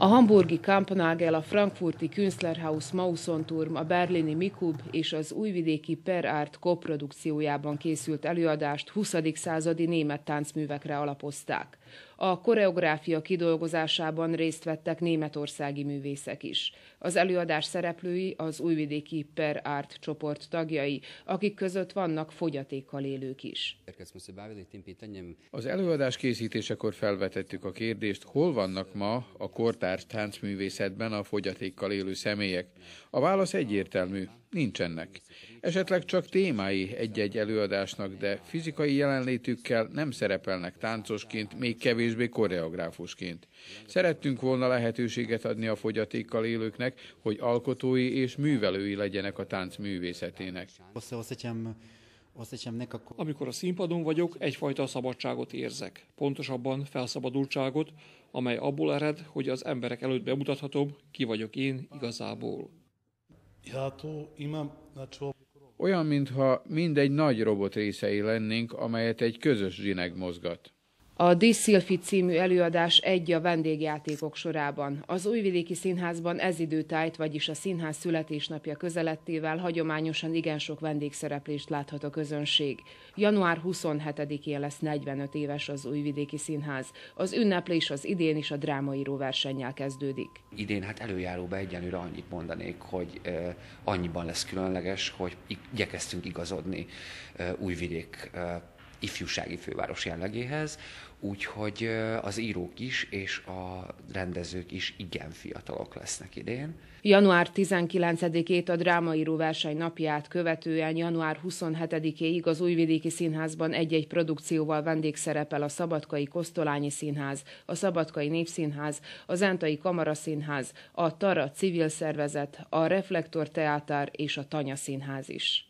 A hamburgi Kampnagel, a frankfurti Künstlerhaus Mausonturm, a berlini Mikub és az újvidéki Per Art koprodukciójában készült előadást 20. századi német táncművekre alapozták. A koreográfia kidolgozásában részt vettek németországi művészek is. Az előadás szereplői az újvidéki Per Art csoport tagjai, akik között vannak fogyatékkal élők is. Az előadás készítésekor felvetettük a kérdést, hol vannak ma a kortárs kortárs táncművészetben a fogyatékkal élő személyek? A válasz egyértelmű, nincsenek. Esetleg csak témái egy-egy előadásnak, de fizikai jelenlétükkel nem szerepelnek táncosként, még kevésbé koreográfusként. Szerettünk volna lehetőséget adni a fogyatékkal élőknek, hogy alkotói és művelői legyenek a tánc művészetének. Amikor a színpadon vagyok, egyfajta szabadságot érzek. Pontosabban felszabadultságot, amely abból ered, hogy az emberek előtt bemutathatom, ki vagyok én igazából. Olyan, mintha mindegy nagy robot részei lennénk, amelyet egy közös zsineg mozgat. A Diszilfi című előadás egy a vendégjátékok sorában. Az Újvidéki Színházban ez időtájt, vagyis a színház születésnapja közelettével hagyományosan igen sok vendégszereplést láthat a közönség. Január 27-én lesz 45 éves az Újvidéki Színház. Az ünneplés az idén is a drámaíró versennyel kezdődik. Idén hát előjáróba egyenlőre annyit mondanék, hogy annyiban lesz különleges, hogy igyekeztünk igazodni Újvidék ifjúsági főváros jellegéhez, úgyhogy az írók is és a rendezők is igen fiatalok lesznek idén. Január 19-ét a drámaíró verseny napját követően január 27-éig az Újvidéki Színházban egy-egy produkcióval vendégszerepel a Szabadkai Kosztolányi Színház, a Szabadkai Népszínház, a Zentai színház, a Tara Civil Szervezet, a Reflektor Teátár és a Tanya Színház is.